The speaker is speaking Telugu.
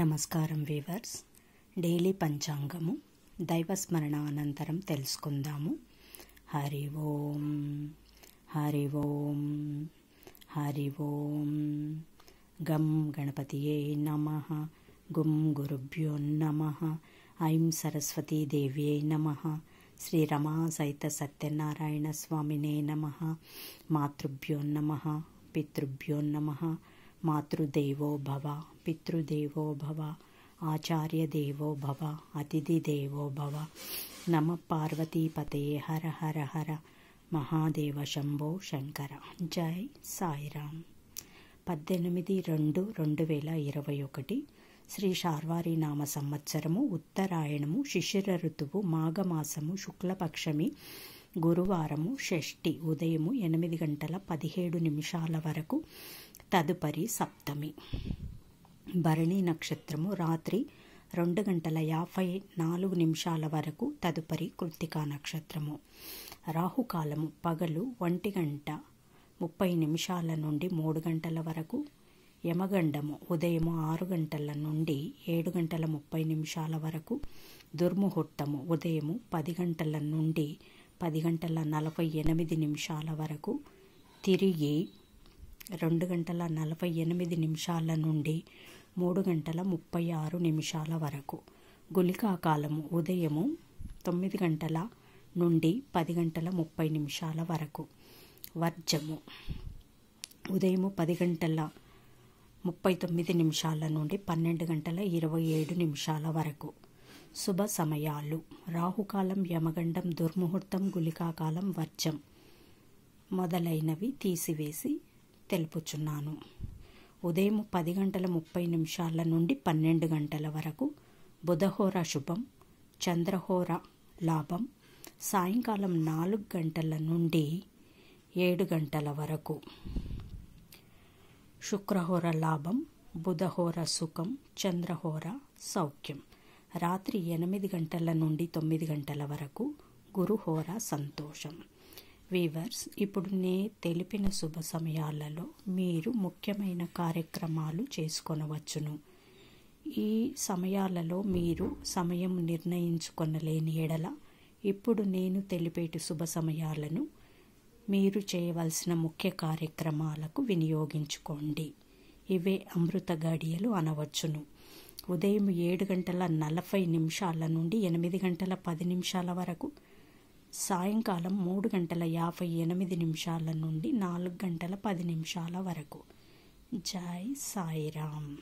నమస్కారం వీవర్స్ డైలీ పంచాంగము దైవస్మరణ అనంతరం తెలుసుకుందాము హరి ఓం హరి ఓం హరి ఓం గం గణపతియే నమ గుం గురుభ్యో నమ ఐం సరస్వతీదేవ్యై నమ శ్రీరమా సైత సత్యనారాయణ స్వామినే నమ మాతృభ్యో నమ పితృభ్యో నమ మాతృదేవో భవ పితృదేవో భవ దేవో భవ అతిథిదేవో భవ నమ పార్వతీపతే హర హర హర మహాదేవ శంభో శంకర జై సాయిరామ్ పద్దెనిమిది రెండు రెండు వేల ఇరవై ఒకటి శ్రీ శార్వారి నామ సంవత్సరము ఉత్తరాయణము శిశిర ఋతువు మాఘమాసము శుక్లపక్షమి గురువారము షష్ఠి ఉదయము ఎనిమిది గంటల పదిహేడు నిమిషాల వరకు తదుపరి సప్తమి భరణి నక్షత్రము రాత్రి రెండు గంటల యాభై నాలుగు నిమిషాల వరకు తదుపరి కృత్తికా నక్షత్రము రాహుకాలము పగలు ఒంటి గంట ముప్పై నిమిషాల నుండి మూడు గంటల వరకు యమగండము ఉదయం ఆరు గంటల నుండి ఏడు గంటల ముప్పై నిమిషాల వరకు దుర్ముహూర్తము ఉదయము పది గంటల నుండి పది గంటల నలభై ఎనిమిది నిమిషాల వరకు తిరిగి రెండు గంటల నలభై ఎనిమిది నిమిషాల నుండి మూడు గంటల ముప్పై ఆరు నిమిషాల వరకు గులికా కాలము ఉదయము తొమ్మిది గంటల నుండి పది గంటల ముప్పై నిమిషాల వరకు వర్జము ఉదయము పది గంటల ముప్పై తొమ్మిది నిమిషాల నుండి పన్నెండు గంటల ఇరవై ఏడు నిమిషాల వరకు శుభ సమయాలు రాహుకాలం యమగండం దుర్ముహూర్తం గులికాకాలం వర్జం మొదలైనవి తీసివేసి తెలుపుచున్నాను ఉదయం పది గంటల ముప్పై నిమిషాల నుండి పన్నెండు గంటల వరకు బుధహోర శుభం చంద్రహోర లాభం సాయంకాలం నాలుగు గంటల నుండి ఏడు గంటల వరకు శుక్రహోర లాభం బుధహోర సుఖం చంద్రహోర సౌఖ్యం రాత్రి ఎనిమిది గంటల నుండి తొమ్మిది గంటల వరకు గురుహోర సంతోషం వీవర్స్ ఇప్పుడు నే తెలిపిన శుభ సమయాలలో మీరు ముఖ్యమైన కార్యక్రమాలు చేసుకొనవచ్చును ఈ సమయాలలో మీరు సమయం నిర్ణయించుకొనలేని ఎడల ఇప్పుడు నేను తెలిపేటి శుభ సమయాలను మీరు చేయవలసిన ముఖ్య కార్యక్రమాలకు వినియోగించుకోండి ఇవే అమృత గడియలు అనవచ్చును ఉదయం ఏడు గంటల నలభై నిమిషాల నుండి ఎనిమిది గంటల పది నిమిషాల వరకు సాయంకాలం మూడు గంటల యాభై ఎనిమిది నిమిషాల నుండి నాలుగు గంటల పది నిమిషాల వరకు జై సాయిరామ్